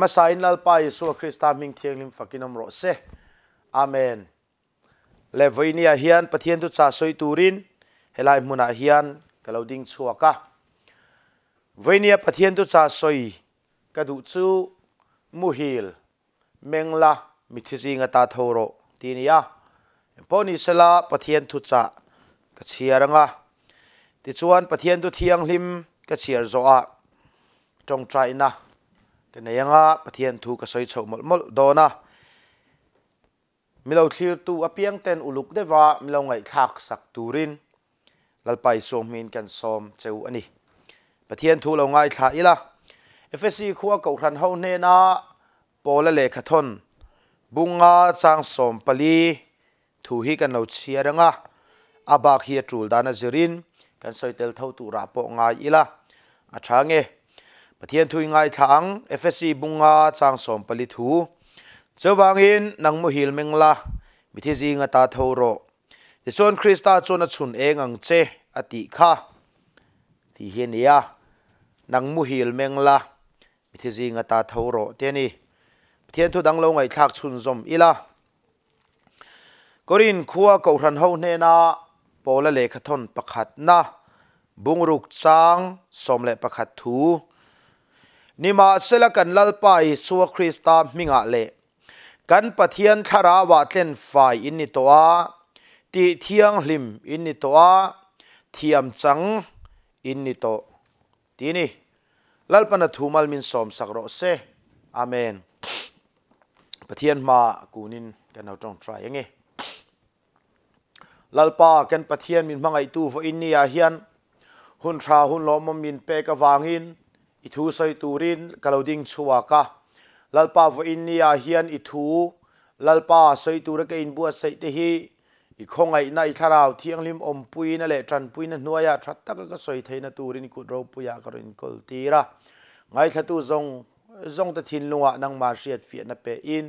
ama sa in lal pa yesu krista ming thiang lim fakinom ro se amen levoinia ah hian pathian tu cha soi turin helai muna ah hian kaloding chuaka voinia ah pathian tu cha soi kadu chu muhil mengla mithisi nga ta thoro tinia poni sela pathian thu cha kachiaranga ti chuan pathian tu thiang hlim kachiar zo trong tongtrai na กันยังอ่ปะเทียนทูก็สอยชมมดดอนะมิเราทีร์ตูอเพียงเต็นอุลุกได้ว่ามิเราไงทักสักตูรินลลไปสวมมีนกันซอมเจ้าอันนี้ปะเทียนทูเราไงทักอีละเอฟซีขัวเก่าครันเฮาเนนาโอลเลคทนบุงอาจางสมปลีทูฮีกันเราเชียร์งะอาบากเฮียจูลดานาจรินกันสอยเตลเท่าตูราโปงายอีละอาช้างเง pathian thu ingai thang fsc bunga chang som pali thu chawang in nangmu hil mengla mithi ji nga ta thoro the son christa chona chun engang che ati kha ti hen ya nangmu hil mengla mithi ji nga ta thoro te ni pathian thu danglo ngai thak chun zom ila korin khuwa ko ran ho ne na pola lekhathon pakhat na bungruk chang somle นิมาเซลกันลลปายสัวคริสตามิงาเลกันปะเทียนทราวาเลนฝ่ายอินนิตัวตีเทียงลิมอินนิตัวเทียมจังอินนิโตทีนี้ลลปนัทูมัลมินสอมสักโรเซอเมนปะเทียนมากูนินกันเอาตรงทรายยังไงลลปากันปะเทียนมินมังไอตูฟอินนี่อาเฮียนหุนทราหุนลอมมินเปกวางอินอิทูใส่ตูรินกลาดิงชัวกะลลปาวอินนียาฮิยันอิทูลลปาใส่ตูรกอินบัวใส่ตีฮีอีคงไงนายทาราวที่ยงลิมอมปุยนั่นแหละจันปุยนั่นนัวยาทัตตะก็สสยเทนตูรินกุดรปุยากรินกอลตีระไงทัตูจงจงตะทินลงอนังมาเชียดเฟียนเปอิน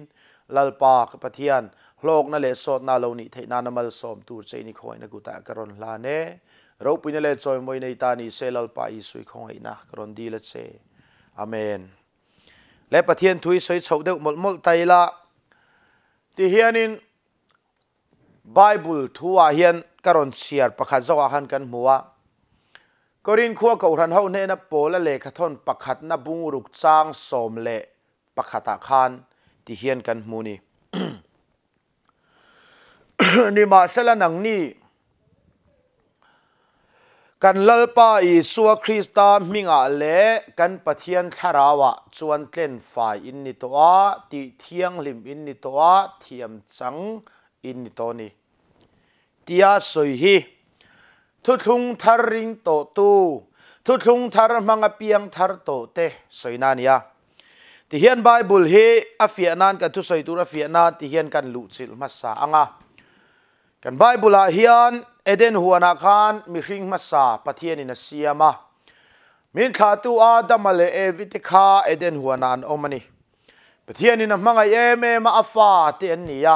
ลลปากปะเทียนโลกนั่นแหละโซนาโลนิเทนานามัลสอมตูเใจนิคอยนักุตะกรนลาเนเราปินเล่จอยมวยในตานีเซลล์ปาอิสุยของไอ้นะกรอนดีละเซอเมนและประเทศทุยสวยชคเด็กหมดหมดไตละที่เฮียนินไบเบิลทัวเฮียนกรอนเสียร์ประคัดเจ้าหันกันหัวกรินขัวกับรันเฮาเนนโปและเลขาทนประคัดนับบุงรุกจางสมเละประคัตาคานที่เฮียนกันมูนีนี่มาเสลนังนี่กันลลปาอีสัวคริสตามิงอาเลกันปะเทียนทราวะชวนเล่นฝ่ายอินนิตัวติเทียงลิมอินนิตัวเทียมสังอินนิตนีตียสวยฮีทุทุงทาริงโตตูทุทุงทารมังเปียงทารโตเตสวยนานย้ที่เฮียนไบเบิลเฮอฟียนันกันทุสวยตุรฟียนันที่เฮียนกันลุจิลมาสาอ่างกันไบเบิลเฮียนเอเดนหัวนาคานมีริงมาสาปะเทียนินเซียมามินทาตัวอาดามาเลเอวิติคาเอเดนหัวนานอมันีปะเทียนินมังไอเอมเอมอาฟาเตียนนี่ยะ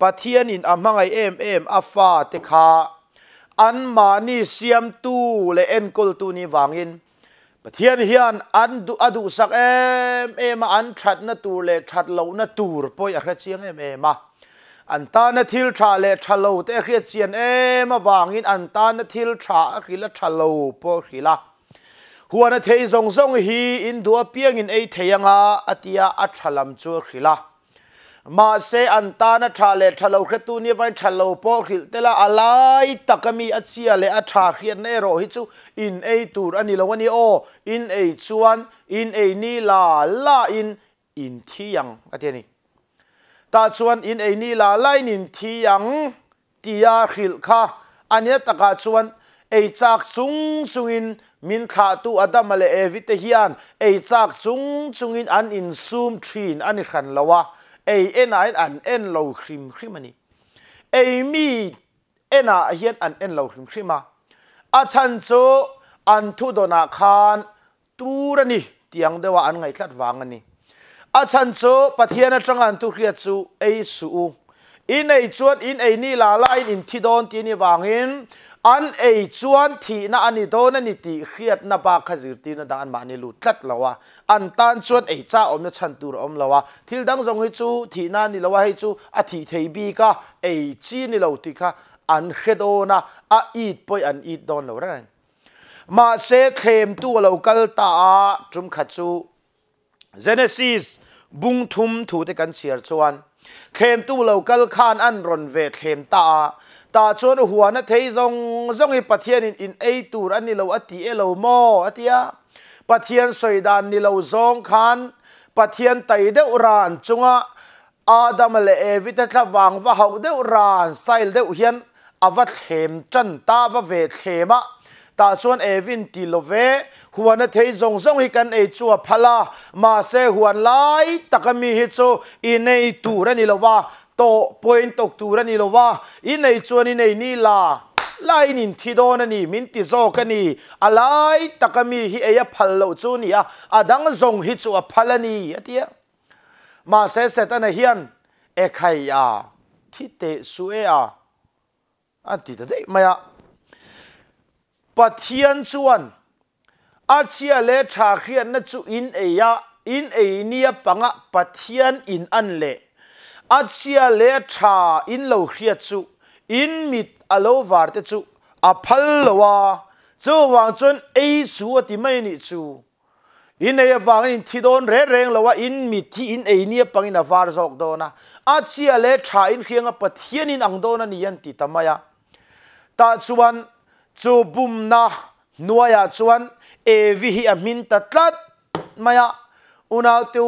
ปะเทียนินมังไอเอมเอมอาฟาติคาอันมานีเซียมตูเลเอ็นกุลตูนีวางินปะเทียนเฮียนอันดูอดูสักเอมเอมาอันทัดนตูเลทัดเหลานัตูรปอยอะไรเชียงเอมเอมาอันตานทิลชาเลชาโลแเครียดเซียนเอ็มาวางอินอันตานทิลชาขือละชาโลปอขือละหัวนาทีท่งท่งฮีอินดัวเปียงอินเอทียงอาอติยาอัชลัมจูขคือละมาเซอันตานชาเลชลาโลครตุนี้ไป้ชาโลปอขือแต่ละอะไรตะกมีอัศยาเลอัชาเขียนในโรฮิจูอินเอตูรอันนี้ละวันนี้โออินเอชวนอินเอนีลาลาอินอินที่ยังอาเทียนี้ตาชวนอินเอนีลาไลนินทียังตียาขิลค่ะอันนี้ตากาชวนเอจากซุงซุงอินมินขาตูอดัมมาเลเอวิตเฮียนเอจากซุงซุงอินอันอินซูมทรีนอันนี้ขันละวะเอเอ็นไอัอันเอ็นเราครีมครีมันนี่เอมีเอ็นอาเฮียนอันเอ็นเราครีมครีมาอาชันโซอันทุดนาคานตูระนี่เตียงเดว่าอันไงคลัดวางอันนี้อารันโซปฏิทีณนจังวันทุเรียจูเอสูอินไอจวนอินไอนี่ลาลายอินทิดอนที่นี่วางอินอันไอจวนที่น่ะอันนี้โดนนี่ตีเครียดนับาขจิตีน่นดังอันมานี่ลุตัดละวะอันตันชวนไอจ้าอมนะชันตูรอมละวะที่ดังทรงให้จูที่น่นนี่ละวะให้จูอะที่ทบีก็ไอจีนี่เราตีค่ะอันเฮโดนนะอะอีดไปอันอีดโดนเราเรื่องมาเซเทมตัวเรากัลตาจุมขัดจู Genesis บุงทุมถูแต่กันเสียชวนเขลมตู้เหล่ากัลคานอันรอนเวทเขลมตาตาชวนหัวนัทเฮยจงจงไอปะเทียนอินไอตูรันนี่เราอติเอเราโมอติยาปะเทียนสวยดานนี่เราจงคานปะเทียนไตเดอรานจงอาดัมเลเอวิตาวังว่าเขาเดอรานไซเดอเฮียนอวัตเขมจันตาว่าเวทเขมะตาส่วนเอวินตีโลเวหัวนาเทยจงจงห้กันเอจัวพลามาเซหัวไลตะกมีฮิโซอินในตูรนิโลวาโตปอยตกตูรนิโลวาอินในจวนอินในนีลาไลนินทีโดนนี่มินติโซกันนี่อะไรตะกมีฮิเอยพัลโลจูนี่อะอดังจงฮิจัวพลนีอะเดียมาเซเซตันเฮียนเอไขยาที่เตสุเออาอันที่ตะได้ไม่อะปะเทียนชวนอาเชียเลชาเขียนนั่นจุอินเอียอินเอเนียปังอ่ะปะเทียนอินอันเลอาเชียเลชาอินโลเขียจูอินมิดอโลวาร์เตจูอาพัลลวาเจ้าวางจนเอสัวที่ไม่นิจูอินเอวังอินที่โดนเรเรงล้ว่าอินมิที่อินเอเนี่ยปังอินฟาร์จอกโดนะอาเชียเลชาอินเคียงปะเทียนอินอังโดนัน่ยันติตามายาตาส่วนจูบุมนะนัวยาชวนเอวิฮิอามินตัดลัดมาอุณาตู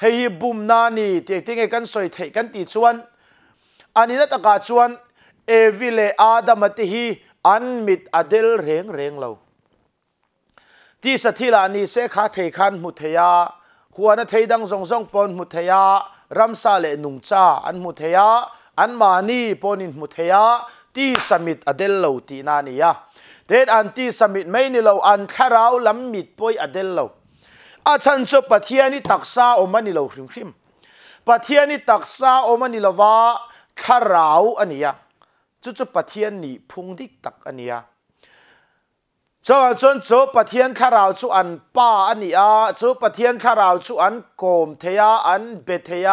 เฮีบุมนานีเตียงเตียงกันสวยเทกันตีชวนอันนี้นักกาชวนเอวิเลอาดามติฮีอันมิดอเดลเร่งเร่งเราที่สถิลานีเสขาเทคันมุทยาหัวนาเทดังทรงทรงปนมุทยารำซาเลนุงจ้าอันมุทยาอันมานีปนินมุทยาที่สมิดอเดลโลตีนานี่ยเด็ดอันที่สมิดไม่นี่เราอันคาราลำมิดป่วยอเดลโลอาชันสุปเทียนี่ตักซาอมันนี่เราคริมคริมปเทียนี่ตักซาอมันนี่เราว่าคาราวอันนี้ยะจุดจุดปเทียนนี่พุงดิตักอันนี้ยะชาวชนชาวปเทียนคาราชุอันป้าอันนี้ยะชาวปเทียนคาราชุอันโกมเทียอันเบเทีย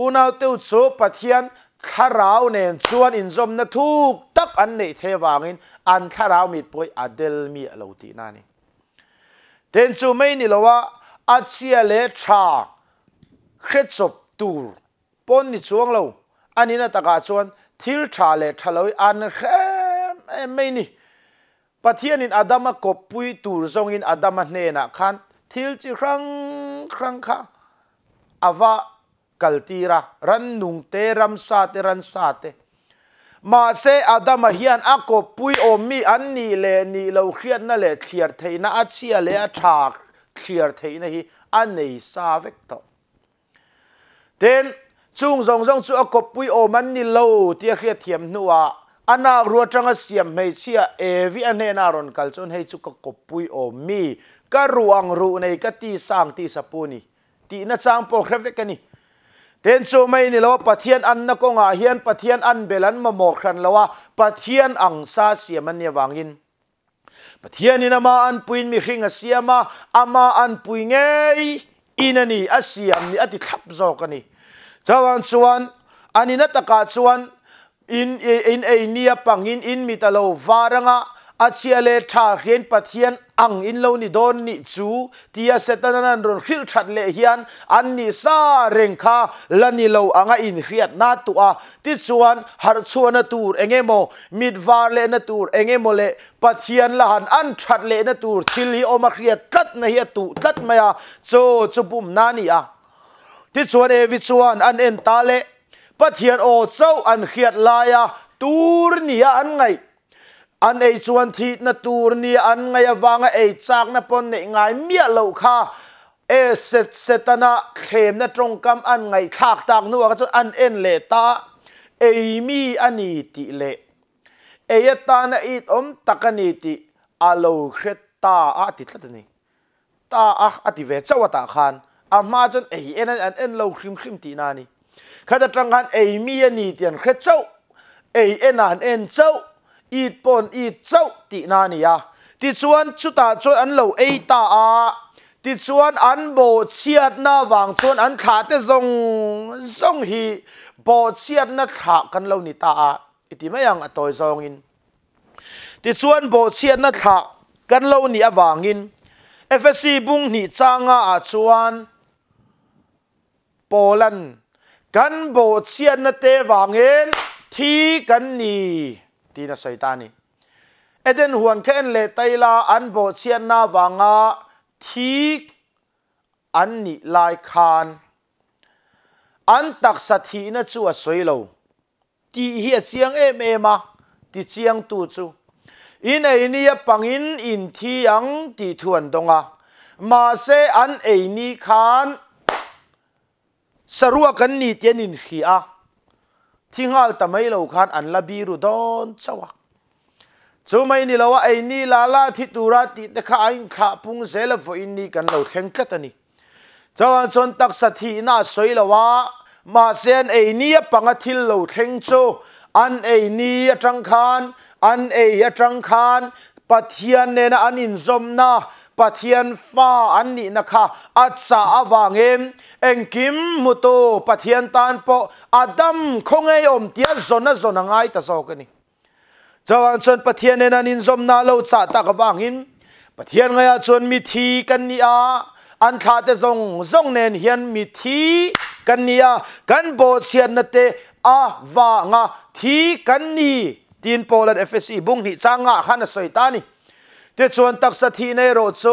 อุณหภูมิชาวปเทียน kharao nen chuan in zom na thuk tak an nei the wangin an kharao mit poi adel mi alo ti na ni ten chu mai ni lowa a chia le tha khretsop tur pon ni chuang lo ani na taka chuan thil tha le thaloi an khe mai ni pathian in adama ko pui tur zong in adama ne na khan thil chi khrang khrang kha awa kaltira ran nung te ram sa te ran sa te ma se adam hian a pui o mi an ni le ni lo khiat na le thiar thei na a chia le a thak thiar thei hi an nei sa vek to ten chung zong zong chu a ko pui o man ni lo tia khiat thiam nuwa ana rua tanga siam mei chia e vi ane na ron kal chon hei chu ka kopui o mi ka ruang ru nei ka ti sang ti sapuni ti na chang po khrave ka ni เต็นโซไม่นี่แล้วปะเทียนอันนักงาเฮียนปะเทียนอันเบลันมาหมอกขันแล้วว่าปะเทียนอังซาเสียมันเนี่ยวางยินปะเทียนนี่นะมาอันปุยมีขิงเสียมาอามาอันปุยไงอินันนี่อาเสียมนี่อัิทับจอกันนี่จาวันส่วนอันนี้นัตกาส่วนอินอินเอเนียปังอินอินมีตะโลวารังอะอาเสียเลทาเฮียนปะเทียน ang in lo ni don ni chu tia setan an ron khil that le hian an ni sa reng kha lani lo anga in hiat na tu a ti chuan har chuan tur engemo mit var le na tur engemo le pathian la han an that le na tur thil hi oma khriat tlat na hi tu tlat maya cho chupum na ni a ti chuan e vi chuan an en ta le pathian o chau an la ya tur ni an ngai อันไอส่วนที่นตูรนี่อันไงวางไอจากนปนใไงเมียเหล่าข้าเอเสตเสตนาเขมนตรงกำอันไงทากตากนัวก็จะอันเอ็นเลตาเอมีอันนี้ติเลเอยตานะอีตอมตะกนิติอาโลครตตาอาติตละนี่ตาอาอติเวชวตาคันอามาจนเอเอ็นอันเอ็นเลคริมคริมตีนานี่ข้าจะตรังคันเอมีอันนี้เตียนเครเจ้าเอเอ็นอันเอ็นเจ้าอีดปนอีดเจ้าตินานี่ยติชวนชุตาชวนอันเหลาเอตาอาติชวนอันโบเชียดหน้าวางชวนอันขาดเตรงซงฮีโบเชียดหน้าขากันเหลานิตาอาอิติไม่ยังอตอยซองอินติชวนโบเชียดหน้าขากันเหลานี่อวางอินเอฟซีบุ้งหนี่จางอาอาชวนโปแลนด์กันโบเชียดหน้าเตวางเอนที่กันนี่ตีนะสอยตานี่เอเดนหวนแคนเลตลาอันโบเซียนนาวางาทีอันนิลายคานอันตักสัตนจ่ชัวสวยโลตีเฮียเสียงเอ็มเอมาตีเสียงตูจูอินเอนี่ปังอินอินที่ยังตีทวนตรงอ่ะมาเสอันเอนี่คานสรุปกันนี่เจนินขี้อ่ะทิ้งาลตะไม่เราขันอันละบีรุดอนสวักจู่ไม่นี้เราว่าไอ้นี่ลาลาทีุ่ราติเด็กข้าอินข้าพุงเซลฟอินนี่กันเราแข่งกันนี่จวนชนตักสถีน่าสวยละวะมาเซนไอ้นี่ปังทิลเราแข่งโจอันไอ้นี่จังคานอันไอ้จังคานปัทยานเนี่ยนะอันอินสมนะ pathian fa an ni na kha at sa awangem engkim muto pathian tan po adam khongei om tia zona zona ngai ta zo kani chawan chon pathian en an in zom na lo cha ta ka wangin pathian ngaya chon mi thi kan ni a an tha te zong zong nen hian mi thi kan ni a kan bo sian na te a wa nga thi kan ni tin polan fse bung ni changa khana soitani ที่ยวส่วนตักสถีในรถโซ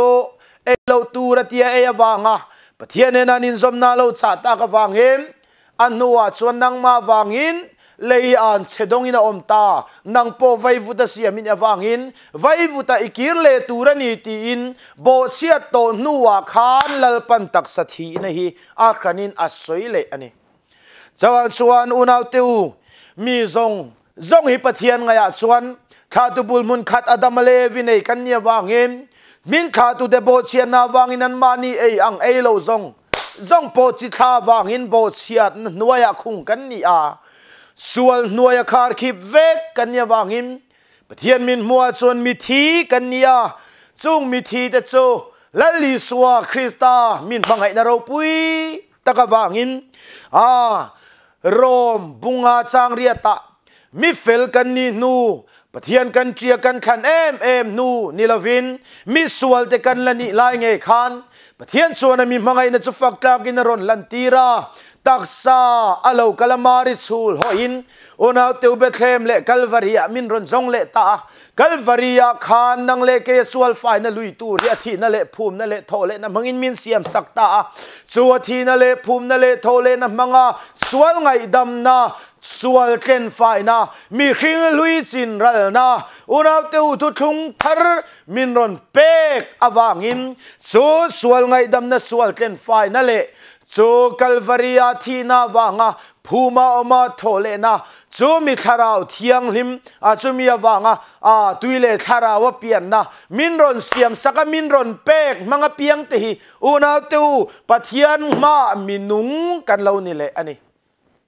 เอเรตูระเตียเอวางอ่ะประเทียนนันนินสมนาเราชาตากวางเฮมอันนัวส่วนนังมาวางอินเลยอันเชดงอินาอมตานังโปไวฟุตเสียมินเอวางอินไวฟุตอิกิรเลตูระนีตีอินโบเสียตโตนัวขานลลปันตักสถีนะฮีอาคานินอัศวยเลอันนี้จวนส่วนอุณาวติวมีทรงทรงฮิปเทียนไงอ่ะส่วนขาตุบุลมุนขัดอดัมเลวินเอกันเนียวางเอินมิ่งขาตุเดโบเชียนาวางินันมานีเออังเอโลซงซงโปจิตาวางินโบเชียนนวยคุงกันนี่อาส่วนนวยคาร์คิบเวกกันเนียวางินปะเทียนมินมัวส่วนมิทีกันเนียจุงมิทีเดโจและลีสวาคริสตามินบังไงนารปุยตะกวางินอ่าโรมบุงอาจางเรียตะมิเฟลกันนี่นูปะเทียนกันเจียกันขันเอ็มเอ็มนูนิลวินมิสวลเตกันละนิลายไงขันปะเทียนส่วนมีมังไงนจุฟักตากินรนลันตีราตักซาอาลูกลมาริสูลหอินอุณาเตวเบทเลมเละกัลวารียมินรนจงเละตากัลวารียขานนังเละเกสวลไฟนลุยตูเรียทีนเละภูมินเละโทเละนมังอินมินเสียมสักตาสัวทีนเละภูมินเละโทเละนมังอาสวลไงดำนาสวัสดไฟนะมีขิงลุยจินรนะอุณหภูมิทุกทุงทรมินรอนเป็กอาวางินสูสวลไงดำนะสวัสดีไฟนั่นแหละจูกลวริยาทีนาวางะภูมาอมาโทเลนะจูมิทาราวเทียงลิมอาจูมีอาวางะอ่าตุยเลทาราวเปียนนะมินรอนเสียมสักมินรอนเป็กมังเปียงตีอุณหภูมิปะเทียนมามินุงกันเลานี่เลยอันนี้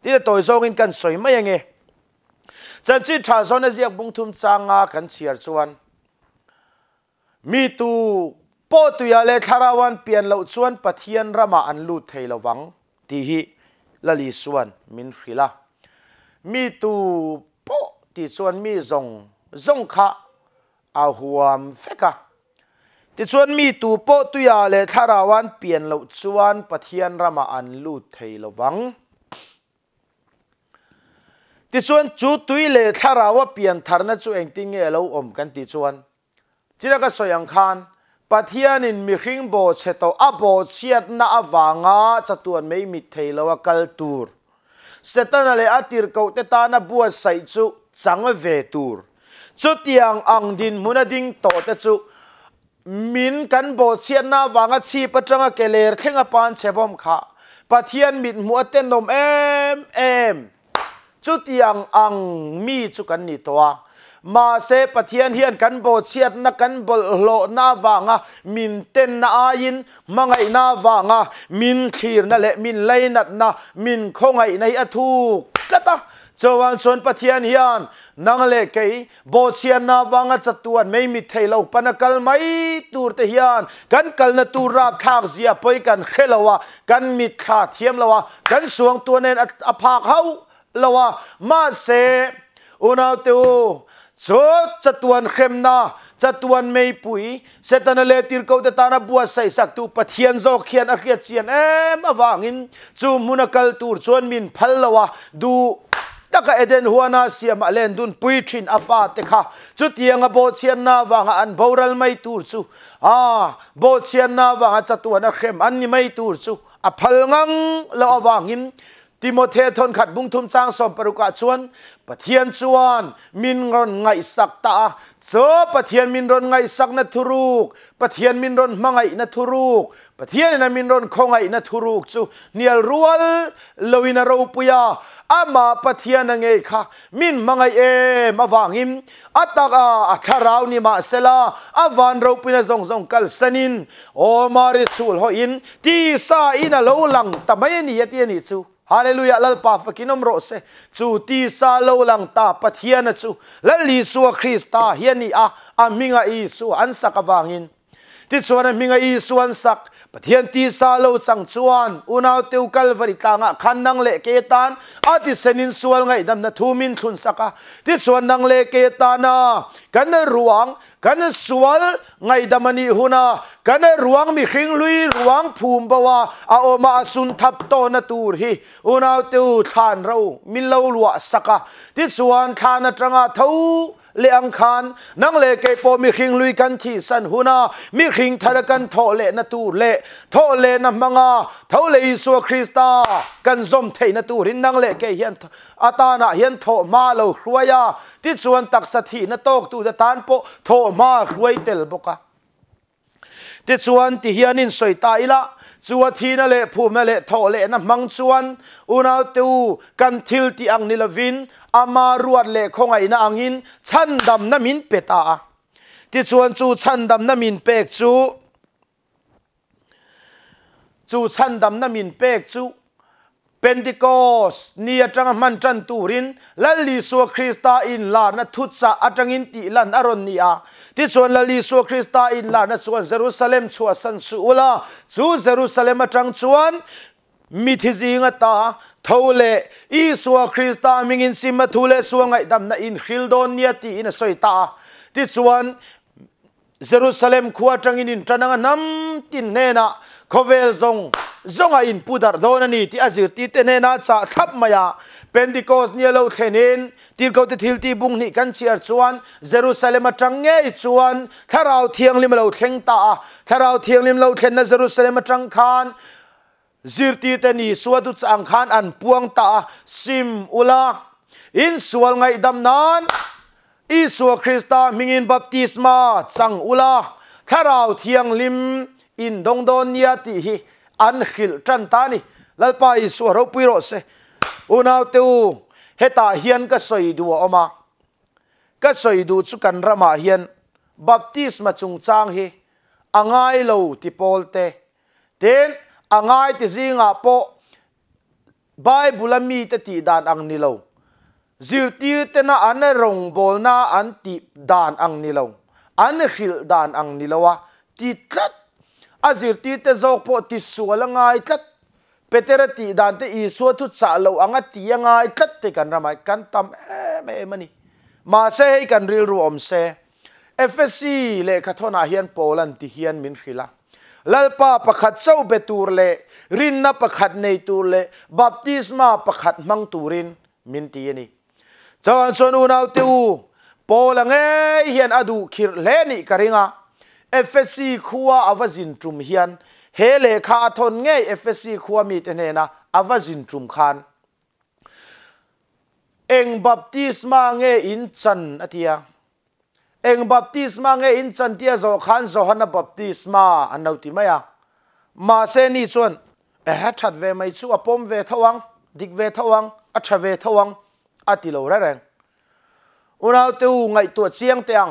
ที่ตัวซองินกันสวยไม่ยังไงจันจีทราซอนเสียบุงทุมจางอากันเสียชวนมีตูปอตุยาเลทาราวันเปลี่ยนเล่าชวนปะเทียนรามาอันลูดไทยละวังที่ฮิลลีชวนมินฟิลามีตูปอที่ชวนมีจงจงคะอาหัวมเฟกะตี่ชวนมีตูปอตุยาเลทาราวันเปลี่ยนเล่าชวนปะเทียนรามาอันลูดไทยละวัง ti chuan chu tui le thlarawa pian tharna chu engting nge lo om kan ti chuan chiraka soyang khan pathian in mi hring bo á abo chiat na awanga chatuan mei mi theilowa kal tur setana le atir ko te ta na bua sai chu changa ve tur chu tiang ang din munading to te chú min kan bo chiat na á chi patanga keler thenga pan chebom kha pathian mit tên nôm em em จุดยังอังมีจุกันนี่ตัวมาเสปเทียนเฮียนกันโบเชียดนักกันบลโลนาวางะมินเตนนาอายินมังไงนาวางะมินขีรนั่นแหละมินไลนัดนะมินคงไงในอทูกตะจวันชนปเทียนเฮียนนังเลกไกโบเชียนนาวางะจตวันไม่มีเทลาปนักลไม่ตูรเทียนกันกลนตูรับ้ากเสียไปกันเขลวะกันมิดขาเทียมละวะกันสวงตัวเนนอภากเฮาละว่มาเซอุนาเตอโซจตวนเข้มนาจตวนไม่ปุ๋ยเสตนเลติร์ูเตตานาบัวใส่สักตูปะเทียนโจเขียนอักเกียเนเอ็มวางินจูมุนกัลตูร์จวนมินพัลละวะดูตะกะเอเดนฮวานาเสียมาเล่นดุนปุยทินอาฟาเตค่ะจุดยังบบเซียนนาวังอันบอรัลไม่ตูร์จูอาบบเซียนนาวังจตวนเข้มอันนี้ไม่ตูร์จูอพัลงังละวางินติโมเทธนขัดบุงทุมสร้างสมปรุกาชวนปะเทียนชวนมินรนไงสักตาเจอปะเทียนมินรนไงสักนัทุรุกปะเทียนมินรนมังไงนัทุรุกปะเทียนนัมินรนคงไงนัทุรุกจูเนียรัวลลวินารูปุยาอามาปะเทียนนังเงค่ะมินมังไงเอมาวางิมอัตตาอัทราวนิมาเซลาอาวันรูปินจงจงกัลสนินโอมาริสูลหอยินที่ซาอินาโลลังแต่ไม่เนี่ยทีนี่จู Hallelujah lal pa fakinom ro se chu ti sa lo lang ta pathian chu lal li su khrista hiani a aminga i su an sakawangin ti chuan aminga i su an sak ปะเทียนตีาลูจังชวนอุณาวเติยวกลวริตางะคันนังเลเกตันอาทิเซนินสวลไงดำนาทูมินทุนสักะที่สวนนังเลเกตานากันรวงกันสวลไงดำมนีหุนากันรวงมีคริงลุยรวงภูมิบวะอาโอมาสุนทับโตนตูรฮีอุณาวเติวทานเรามิลเลวลวสักะที่สวนทานตรงาเทูาเลอังคารนังเลเกโปมีคิงลุยกันที่สันหุนามีคิงทารกันโทเลนตูเลโทเลนัมังอาเทเลอิสัวคริสตา กันซมเทนตูรินนังเลเกเฮียนอาตานาเฮียนโทมาเลครัวยาทิศส่วนตักสถินตกตูจะตานโปโทมาครวยเตลบกะทิศส่วนที่เฮียนินสวยตาอิละชัวทีนั่นเละผู้แม่เละทอเละนะมังชวนอุณาตูกันทิลที่อังนิลวินอามารุดเละคงไอ้นะอังอินชันดำน้ำมินเปตาที่ชวนจูชันดำน้ำมินเปกจูจูชันดำน้ำมินเปกจู Pentecost nia tanga man tran turin lali so Krista in la na thutsa atangin ti lan aron nia ti chon lali so Krista in la na chuan Jerusalem chua san su ula chu Jerusalem atang chuan mi thi zinga ta thole i so Krista mingin sim ma thule so ngai dam na in khildon nia ti in soi ta ti chuan Jerusalem khuatangin in tananga nam tin nena khovel zong zonga in pudar don ani ti azir ti te ne na cha thap maya pentecost ni lo thenin tir ko te thil ti bung ni kan chiar chuan jerusalem atang nge i chuan tharau thiang lim lo thleng ta tharau thiang lim lo thlen na jerusalem atang khan zirti te ni suadu chang khan an puang ta sim ula in sual ngai dam nan isu krista mingin baptisma chang ula tharau thiang lim in dong don nia ti hi an khil tran ta ni lalpa isu ro pui ro se unau teu heta hian ka soi du oma ka soi du chu kan rama hian baptism chung chang hi angai lo ti pol te ten angai ti zinga po bible mi te ti dan ang ni lo zirtir te na an rong bol na an ti dan ang ni lo an khil dan ang ni lo wa ti tlat a zirti te zok po ti suala ngai tlat petera ti dan te isua thu cha lo anga ti ngai tlat te kan ramai kan tam em em ani ma se hei kan ril ru om se FSC le khathona hian polan ti hian min khila lalpa pakhat sau betur le rinna pakhat nei tur le baptisma pakhat mang turin min ti ani chawan son u nau te u polang e hian adu khir le ni karinga เอฟซีขัวอวจินจุมเฮียนเฮเลขาทนเงยเอฟซีขัวมีเตเนนะอวจินจุมคันเองบัพติสมาเงยอินจันอเทียเองบัพติสมาเงยอินจันเทียโซคันโซฮันบัพติสมาอันนาวติมายามาเซนีส่วนเอฮัทัดเวไม่ชัวปมเวทวังดิกเวทวังอัชเวทวังอติโลระแรงอุณหภูมิไงตัวเสียงเตียง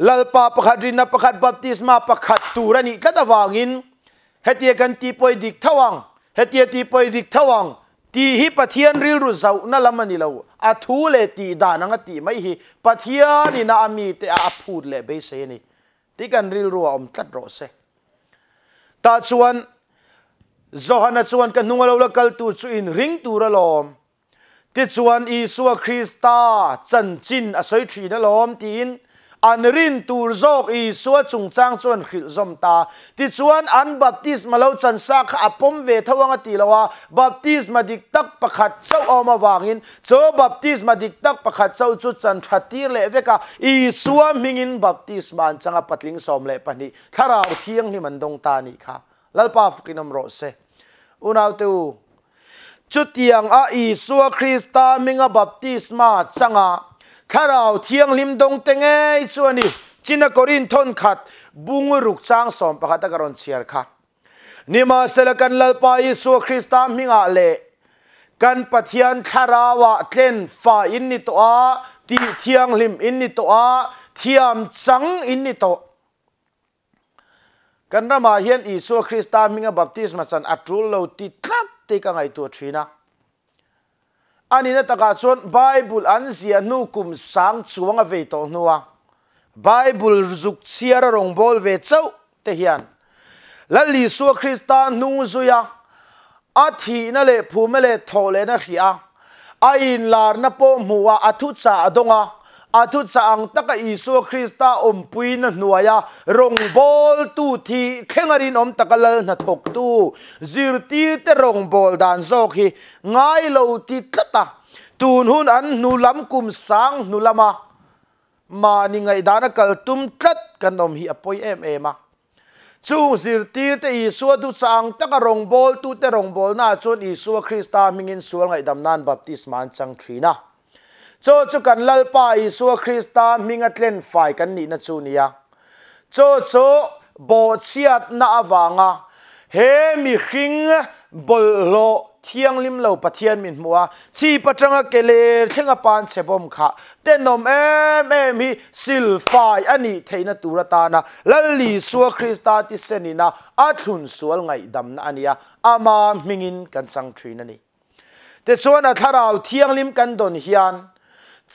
lalpa pakhat rinna pakhat baptisma pakhat turani tlatawangin hetia kan ti poi dik thawang hetia ti poi dik thawang ti hi pathian ril ru zau na lamani lo a thu le ti da nanga ti mai hi pathian na ami te a phut le be se ni ti kan ril ru om tlat ro se ta chuan zohana chuan kan nunga lo la kal tu chu in ring tu ra lom ti chuan i suwa khrista chan chin a soi thi na lom tin อันรินตูรโจกอีสวดสุงจางส่วนขิลจอมตาติชวนอันบัพติสมาเลวจันสากอพมเวทวังตีลวะบัพติสมาดิกตักประคัดเจ้าอมาวางินเจบัพติสมาดิกตักประคัดเจ้าจุดจันทรตีเลเวกาอีสวมิงินบัพติสมันจังอปัดลิงสอมเลปนิี้าราเที่ยงนี่มันดงตานี่ค่ะลลป้าฟกินอมโรเซอุณาวตูจุดยังอาอีสววคริสตามิงอบัพติสมาจังอข้าเราเที่ยงลิมดงเตงไอส่วนนี้จินกรินทนขัดบุงรุกสร้างสมประคตศกรนเชียร์ค่ะนี่มาเสลกันลปายสัวคริสตามมิงอาเลกันปะเทียน้าราวะเลนฝ่าอินนิตัวตีเทียงลิมอินนิตัวเทียมจังอินนิตัวกันรามาเฮียนอีสัวคริสตามมิงอาบัพติสมาสันอัตรุลโลติทัดติกังไอตัวทรีนา ani na taka chon bible an zia nu kum sang chuanga ve to nuwa bible zuk chiara rong bol ve chau te hian la li su krista nu zuya a thi na le phu me le tho le na ria a in lar na po muwa a cha adonga a thu sa ang taka isu krista om pui na nuaya rong bol tu thi thengarin om takalal na tok tu zirti te rong bol dan zok hi ngai lo ti tlata tun hun an nu lam kum sang nu lama mà ni ngai dana kal tum tlat kan om hi apoi em em a chu zirti te isu tu sang taka rong bol tu te rong bol na chon isu krista mingin sual ngai dam nan baptisman chang thina จจุกันลลปาอิสุคริสตามิงัดเลนไฟกันนี่นะจูเนียจโจโบเชียดนาวางะเฮมิขิงบลโลเทียงลิมเหลาปะเทียนมินมัวชีปะจังเกเลเชิงปานเชบอมขะเตนอมเอมเอมิีซิลไฟอันนี้เทนตูรตานะละลีสัวคริสตาติเซนินะอัทุนสวลไงดำนะอันนี้อามามิงินกันสังทรีนันนี่แต่ส่วนอัทราวเทียงลิมกันดนฮิยัน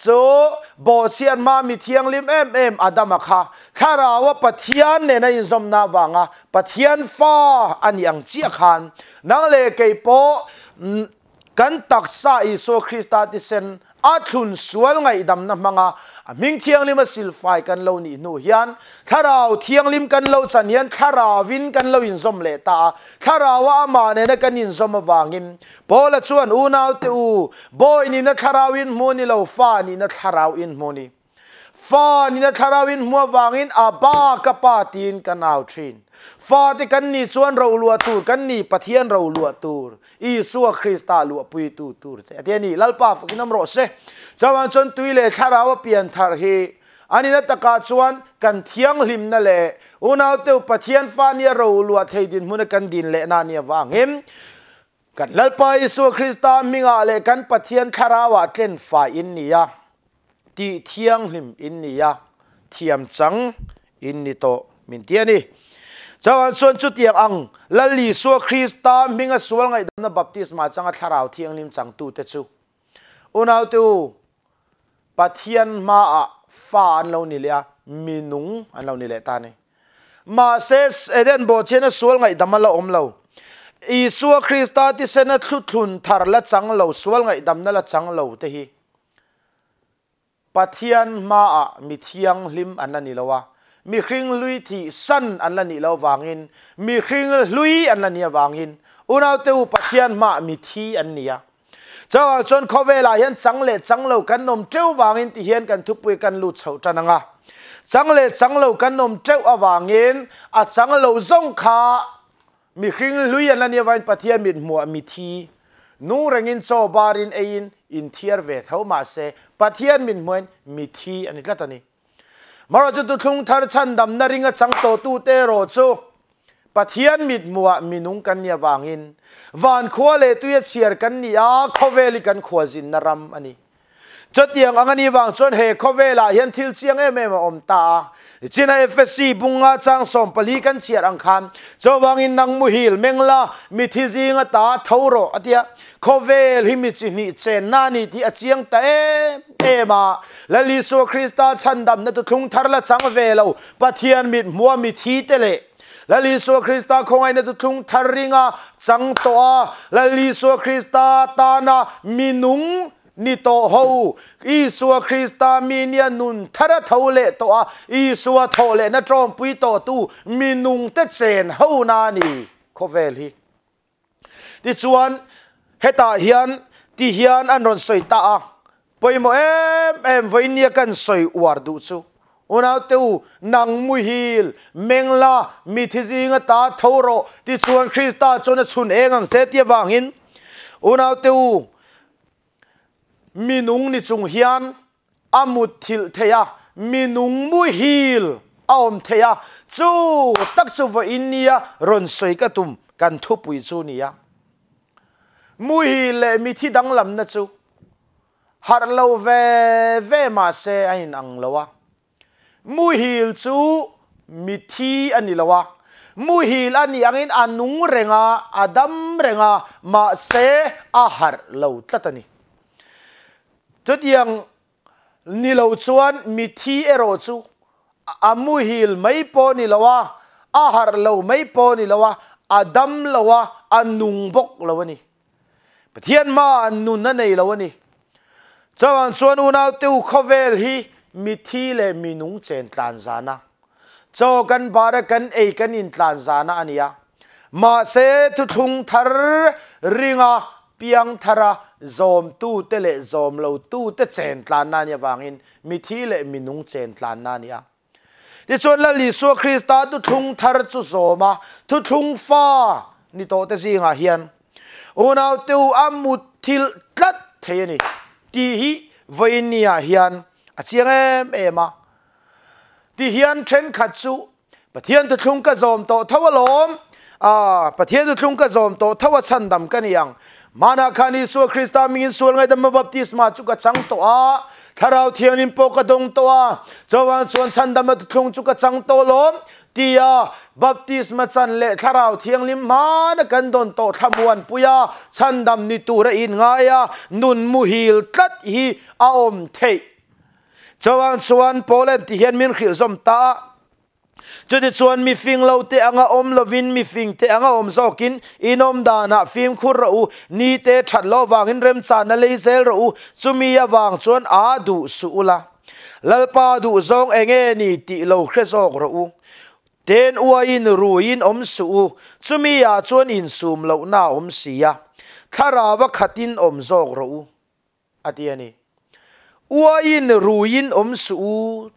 สูโบเซียนมามีเทียงลิมเอ็มเอ็มอาดามาคะขาราว่าปะเทียนเนี่ยในอนมนาวังอ่ะปะเทียนฟ้าอันยังเจียคันนังเลเกโปกันตักซาอิโซคริสตาติเซนอาทุนสวยามดำน้ำมังอะมิ่งเทียงลิมสิลไฟกันเรานี่นู่ยันถ้าเราเทียงลิมกันเราสันยันถ้าเราวินกันเราอินสมเลตาถ้าเราว่ามาเนี่ยนะกันอินสมวางิมโบละชวนอูนาวเตอูโบอินี่นะถ้าเราอินมูนี่เราฟ้านี่นะถ้าเราอินมูนี่ฟานี่นะคาราวินหัววางินอาบากระปาตีนกันเอาทรินฟาที่กันนี่ส่วนเราลวตูกันนี่ปะเทียนเราลวตูอีสัวคริสตาลวปุยตูตูเแต่ี่ยนี่ลัลปาฟกกน้ำรสเซ่ชาวันชนตุยเลคาราวเปลี่ยนทารเฮอันนี้นะตะกาชวนกันเทียงลิมนั่นแหละอุณาเตวปะเทียนฟานี่เราลววเทดินมุนกันดินเลนานี่วางิมกันลัลปาอีสัวคริสตามิงอาเลกันปะเทียนคาราวะเจนฝ่ายอินนี่ยตีเทียงหิมอินนี่ยาเทียมจังอินนี่โตมินเตียนี่จังอันส่วนจุดเตียงอังละลีสัวคริสตามิงสวลไงดันบัพติสมาจังอัทราวเทียงนิมจังตูเตจูอุณาวตูปะเทียนมาฟานเรานี่เลียมินุงอันเรานี่เลตานี่มาเซสเอเดนโบเชนสวลไงดัมมาละอมเราอีสัวคริสตาที่เซนทุทุนทาร์ละจังเลาสวลไงดัมนาละจังเลาเตฮีปะเทียนมาอ่ะมีเทียงลิมอันนั้นนี่แล้ววะมีครึ่งลุยที่สั้นอันนั้นนี่แล้ววางอิน มีครึ่งลุยอันนั้นนี่วางอินอุณาเตวปะเทียนมามีที่อันนี้อ่ะเจ้าชนเขาเวลาเห็นสังเล่จังเหล่กันนมเจ้าวางอินที่เห็นกันทุบไปกันลุ่ยเฉาจันงะสังเล่จังเหล่กันนมเจ้าวางอินอ่ะจังเหล่างขามีครึ่งลุยอันนั้นนี่วางปะเทียนมีหมวมีที่นูเรงอินโซบารินเอินอินเทียร์เวทเขามาเซปะเทียนมินมวนมีทีอันนี้ละตอนนี้มารจุดทุ่งทารชันดำนาริงจังโตตูเตโรจูปะเทียนมิดมัวมินุงกันเนี่ยวางอินวานขัวเลตุยเชียร์กันนี่อาขเวลิกันขัวจินนารำอันนี้จดยังอังนี้วังจนเฮคเวลาเห็นทิลเชียงเอเมมอมตาจีนเอฟซีบุงอาจังสมปลีกันเชียรังคนจวังอินนังมุฮิลเมงลามิทิจิงตาเทโรอติยาคเวลหิมิจินิเจนนานิที่อาเชียงเต่เอมาและลิโซคริสตาชันดำนั่นตุทุ่งทารละจังเวลาปะเทียนมิดมัวมิทีเตเลและลิโซคริสตาคงไอ้นั่นทุงทาริงาจังตัวและลิโซคริสตาตานามินุงนี่โตเฮาอีสัวคริสตามีเนียนุนทาระเทาเลตัวอีสัวเทาเลนะตรอมปุยโตตูมีนุงเตเซนเฮานานี่คเวลฮีที่ส่วนเฮตาเฮียนที่เฮียนอันรอนสวยตาปุยโมเอ็มเอ็มไวเนียกันสวยอวดดูซูอุณาตูนังมุฮิลเมงลามิทิซิงตาทาโรที่ส่วนคริสตาจนชุนเองังเซตีวังหินอุณาตู minung ni chung hian amut thil theya minung mu hil aom theya chu tak chu va inia ron soi ka tum kan thu pui chu nia mu hi le mi thi dang lam na chu har lo ve ve ma se ain ang lowa mu hil chu mi thi ani lowa mu hil ani angin anung renga adam renga ma se ahar lo tlatani จุดยังนิลาวชวนมิทีเอโรจูอามูฮิลไม่พอนิลาวะอาหารเราไม่พอนิลาวะอาดัมลาวะอันนุงบกลาวะนี่เทียนมาอันนุนนั่นเองลาวะนี่จาวันชวนอุณาติวคเวลฮีมิทีเลมินุงเจนตันซานะจอกันบาร์กันเอกันอินตันซานะอันนี้มาเสทุทุงทาร์ริงาเปียงทารา zom tu te le zom lo tu te chen tlan na ni wangin mi thi le mi nung chen tlan na ni a ti chon la li so krista tu thung thar chu zoma tu thung fa ni to te si nga hian unaw te u amut thil tlat the ni ti hi vainia hian a chiang em em a ti hian then khat chu pathian tu thung ka zom to thawalom a pathian tu thung ka zom to thawa chan dam kan yang มานาคานิสุคริสต์มิสุลไงดัมบัพติสมาจุกจังตัวทาราเทียนิมโปกะดงตัวจวันส่วนชันดัมตุทงจุกจังตัวลมตียาบัพติสมาจันเละทาราเทียงลิมมานกันดนโตทมวนปุยาชันดัมนิตูระอินไงยานุนมุฮิลตัดฮีอาอมเทจวันส่วนโปแลนด์ที่เห็นมินขิลสมตาจุดชวนมีฟิงเราเตะงาอมลวินมีฟิงเตะงาอมซอกินอินอมดานะฟิมคุระอูนี่เตะฉัดลอวางอินเรมซานเลยเซลอูซุมียาวางชวนอาดูสุละลลปาดูซองเองเนี่ติเราเครซอกระอูเตนอวยินรูยินอมสูซุมียาชวนอินซุมเราหน้าอมเสียคาราวขคตินอมซอกรูอูอะไรนี่อวยินรูยินอมสุ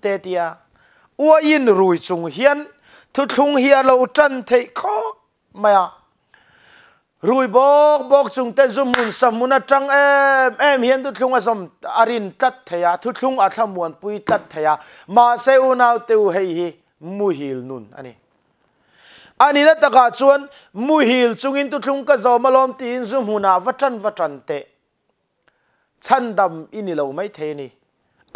เตติยา ua in rui chung hian thu thung hi lo chân thei khó maya rui bok bok chung te zum mun sam mun atang em em hian thu thung asom arin tat thaya thu thung a thamuan pui tat thaya ma se unau teu hei hi mu hil nun ani ani na taka chuan muhil chungin tu thlung ka zo malom ti in zum huna vatan vatan te chandam ini lo mai the ni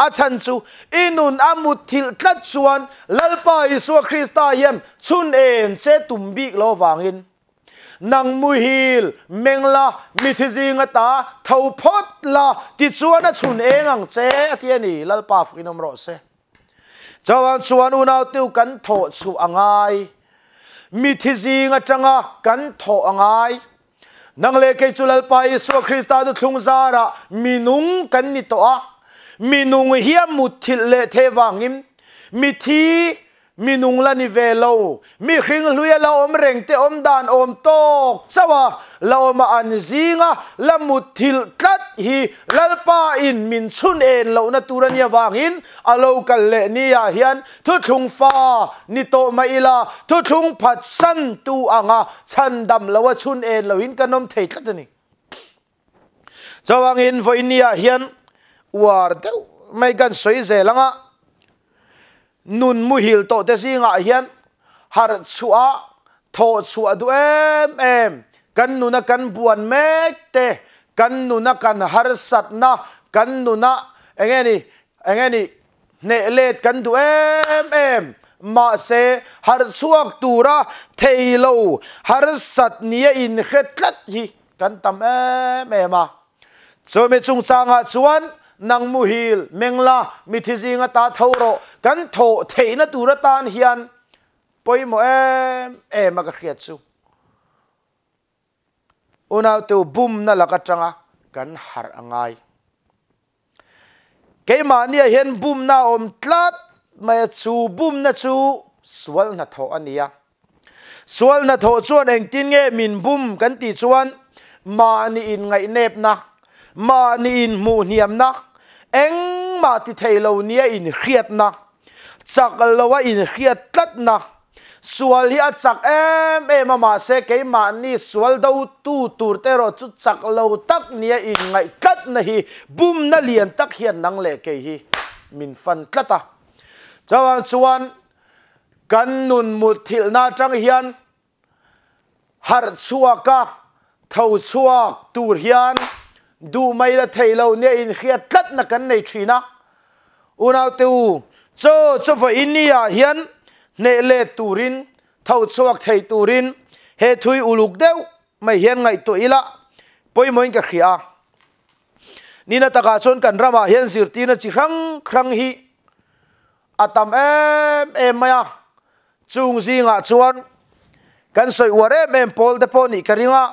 อาชันสูอินุนอามุทิลตัดส่วนลลปอิสัวคริสตาเยมชุนเอ็นเซตุมบิกโลวางอินนังมุฮิลเมงลามิทิซิงตาเทาพดลาติชส่วนชุนเองังเซที่นี่ลลปาฟินอมรเซจาวันส่วนอุณาติวกันโถสุอังไงมิทิซิงจังอกันโถอังไงนังเลเกจุลลปาอิสัวคริสตาดุทุงซาระมินุงกันนิโตอมีนุงเฮียมุดทิเลเทวังิมมีทีมีนุงลานิเวโลมีคริงลุยละอมเร่งเตอมดานอมโตกสวะละอมอันซิงะละมุดทิลกัดฮีลลปาอินมินซุนเอ็นละนตุรันยวางอินอโลกันเลนียาเฮียนทุทุงฟ้านิโตมาอิลาทุทุงผัดสันตูอ่างะชันดำละวชุนเอ็นละวินกันอมเทิดกันนี่จวังอินฟอินียาเฮียนอวัดไม่กันสวยเจ๋งอ่ะนุ่นมุฮิลโตเตซิงอ่เฮียนฮาร์ดสัวทอดสัวดูเอ็มเอ็มกันนุนักันบวนเมกเตกันนุนักันฮาร์สัตนะกันนุนักเอ็งงนี่เอ็งงนี่เนเลดกันดูเอ็มเอ็มมาเซฮาร์สัวตูระเทโลฮาร์สัตเนียอินเฮตเลดฮีกันตั้มเอ็มเอ็มมาโซเมจุงซังฮาร์สัว nang mu hil mengla mi thi zinga ta thoro kan tho theina tura tan hian mo em em aga khriat chu unaw tu bum na laka tanga kan har angai keima ni hian bum na om tlat mai chu bum na chu sual na tho ania sual na tho chuan eng tin nge min bum kan ti chuan ma ni in ngai nep na mà ni in mu niam na eng ma ti thei lo nia in khiat na lâu lowa in khiat tlat na sual hi chắc em em mà se ke ma ni sual do tu tur te ro chút chắc lâu tak nia in ngay tlat na hi bum na liền tak hiện năng lệ cái hi min ta, cho anh chuan kan nun mut thil na trăng hiền, hian har chuaka thâu chuak tur hiền du mai là thầy lâu ne in khia là na này nei thina u nào u cho cho in fo inia à, hian ne le turin thau thầy tu rin he thui u uluk deu mai hian ngai to ila poi moin ka khia nina taka chon kan rama hian zirtina chi khrang khrang hi à tam à em em mày maya à. chung ngã chuan kan soi ware mem pol de poni karinga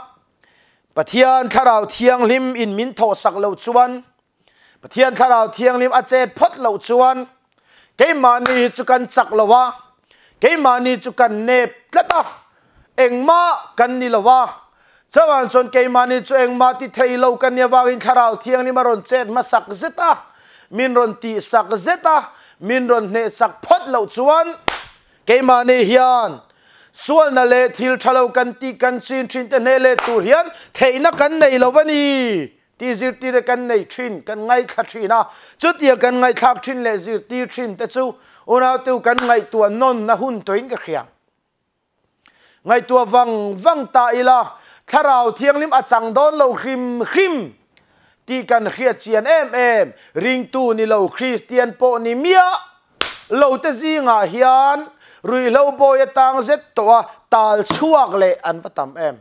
ปะเทียนทาราวเทียงลิมอินมินโทสักเลวชวนปะเทียนทาราวเทียงลิมอาเจดพดเลวชวนเกมานีจุกันสักเลวะเกมานีจุกันเนบละตาเองมากันนี่เลวะสวรรค์ชนเกมานีจุเองมาติเทยเลวกันเนี่ยวางินทาราวเทียงนีมารอนเจดมาสักเซตามินรอนตีสักเซตามินรอนเนสักพดเลวชวนเกมานีเฮียนส่วนนั่นเลยทิลชาเลากันตีกันซินทรินแต่เนเลตูเรียนเทนักกันในลาวันีตีจิตตีกันในทรินกันไงทักชินะจุดเดียวกันไงทักทรินเลยจิตตีทรินแต่สู้อุณาตัวกันไงตัวนนนะหุ่นตัวอินกับเขียงไงตัววังวังตาอีละถ้าเราเที่ยงลิมอจังโดนเราคริมคริมตีกันเขียดเชียนเอ็มเอ็มริงตูนี่เราคริสเตียนโปนี่เมียเราจะจีงอาเฮียนรุยเล่าโบยตังเจ็ตัวตาลช่วงเละอันประตามเอ็ม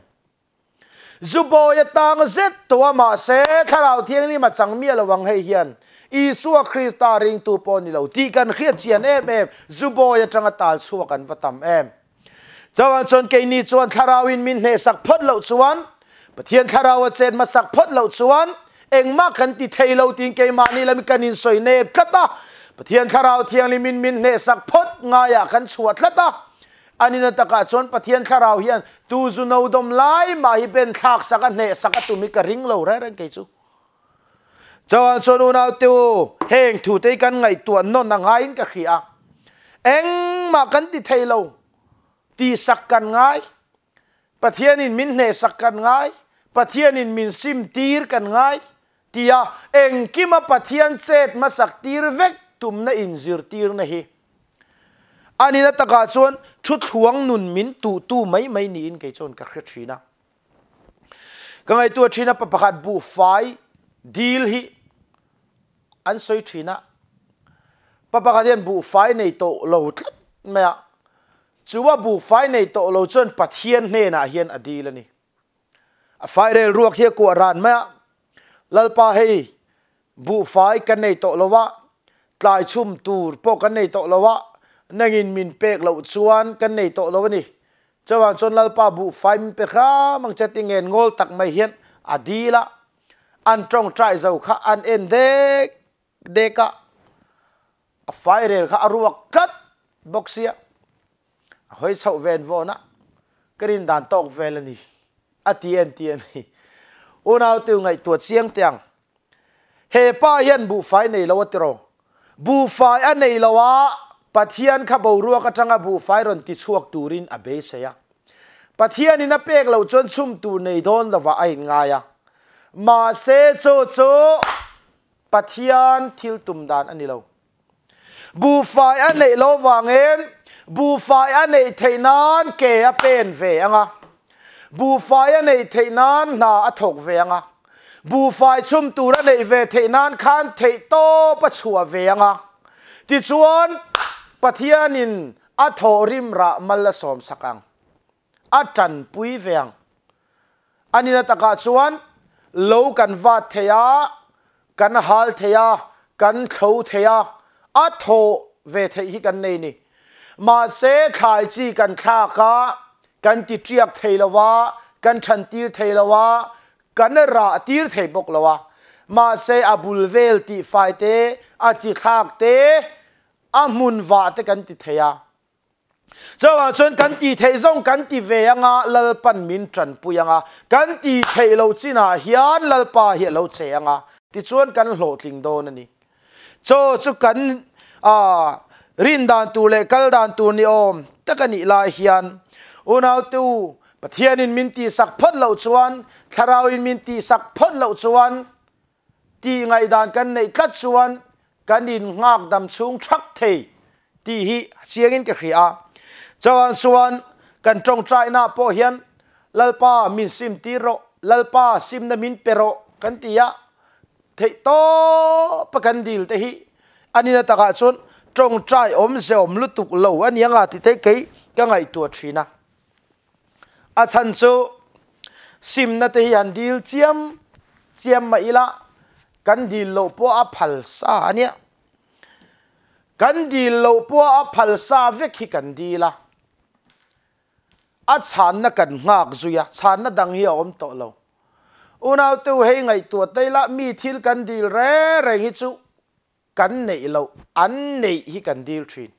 จูโบยตังเจ็ตัวมาเสถ้าเราเที่ยงนี้มาจังเมียระวังให้เฮียนอีสัวคริสตาริงตูปอนี่เราตีกันเครียดเชียนเอ็มเอ็มจูโบยตังตาลช่วกันประตามเอ็มจาวันชนเกนีชวนทาราวินมินเฮสักพดเหล่าชวนปะเทียนทาราวเจนมาสักพดเหล่าชวน เองมากันติเทยเหลาตีงเกมานี่ละมีกันินสวยเนบกตาปเทียนคาราวเทียงลิมินมินเนสักพดงายกันสวดละตาอันนี้นตะกาชนปเทียนคาราวเฮียนตูจุนเอาดมไล่มาฮิเป็นทากสักเนสักตุมิกริงเลวไรเรังเกจูจวนชนูนาติวเฮงถูเตกันไงตัวนนนงไงกับขี้อ่ะเอ็งมากันติเทเลวตีสักกันไงปเทียนินมินเนสักกันไงปเทียนินมินซิมตีรกันไงที่อ่ะเอ็งกิมาปเทียนเซตมาสักตีรเวกตุมนะอินซิรตีรนะฮีอันนี้นะตะกาชวนชุดหวงนุนมินตูตูไม่ไม่นีอินเกจชนกับเครชีนะก็ไงตัวชีนะปะปะขัดบูไฟดีลฮีอันสวยชีนะปะปะขัดเดียนบูไฟในโตโลดเมียชัวบูไฟในโตโลจนปัทเฮียนเนนะเฮียนอดีลนี่ไฟเรลรวกเฮียกวรานเม่ยลลปาเฮบูไฟกันในโตโลวะลายชุ่มตูรพวกกันในโตละวะนังินมินเปกเราชวนกันในโตละวะนี่จะวันชนลลปาบุไฟมินเปกรามังจะติเงินงอลตักไม่เห็นอดีละอันตรงใจเจ้าข้าอันเอ็นเด็กเด็กะไฟเรลข้าอรวกัดบ็อกเซียเฮ้ยเสาเวนวอนะกรินดานตอกเวลนี่อดีเอ็นตีเอ็นี่อุณเอาติวไงตรวจเสียงเตียงเฮป้าเย็นบุไฟในละวะติโรบูฟายอันไหนลาวะปัทยันขับรัวกระจังบูฟายรันติชวกตูรินอเบเสียปัทยันนี่นับเป็กเราจนชุ่มตูในดอนละวาไอ้ง่ายมาเซโจโจปัทยันทิลตุมดานอันนี้เราบูฟายอันไหนละวางเองบูฟายอันไหนเทนานเกยเป็นเวงอะบูฟายอันไหนเทนานนาอถกเวงอะ bu phai chum tu ra lệ về thể nan khan thể to pa chua về à nga ti chuan pathianin a thorim ra malla som sakang a tan pui veng à. anina taka chuan lo kan va theya kan hal theya kan tho theya a tho về thể hi kan nei ni mà sẽ khai chi kan kha ka kan ti triak thei lawa kan than tir thei lawa กันระตีร์เทบกลวะมาเซอบุลเวลติไฟเตอาจิขากเตอามุนวาเตกันติเทียจ้าว่าชนกันตีเทยงกันตีเวียงอ่ะลลปันมินจันปุยงอ่ะกันตีเทยเรจีน่าเิียนลลปาเฮียเเชียงอ่ะที่ชวนกันโหลดิงโดนนี่โจสุกันอ่ารินดานตูเลกัลดานตูนิโอมตะกันอีลาเิียนอุณาตูปะเทียนอินมินตีสักพดเหล่าชวนคาราวอินมินตีสักพดเหล่าชวนตีไงดานกันในกัดชวนกันอินงากดำสูงชักเทตีฮีเสียงินกับขี้อาจวนชวนกันจงใจหน้าโพเฮียนลลป้ามินซิมตีโรลลป้าซิมนมินเปโรกันตียะเทโตปะกันดิลเตฮีอันนี้นะตะกาชนจงใจอมเสอมลุตุกเหล่าอันยังอาทิเทกิก็ไงตัวทีนะ a chan số sim na te hian dil chiam chiam mà ila kan đi lo po a phal sa ania kan dil lo po a phal sa đi hi kan dila a chan na kan à zuya chan na dang hi om to lo unaw tu hei ngai tu la mi thil kan dil re re hi chu kan nei lo an khi hi đi dil thin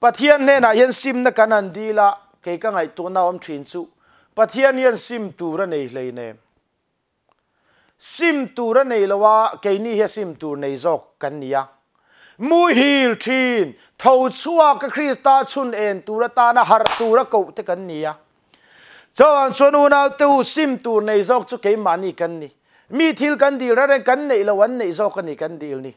pathian ne na hian sim na kan an dila ke ka ngai tu na om thin chu pathian hian sim tu ra nei hlei ne sim tu ra nei lowa cái ni he sim tu nei zok kan nia mu hil thin tho chua ka krista chun en tu ra ta na har ra ko thế kan nia cho anh an chon una tu sim tur nei zok cái ke ni kan ni mi thil kan dil ra kan này lo vấn nei zok kan ni kan dil ni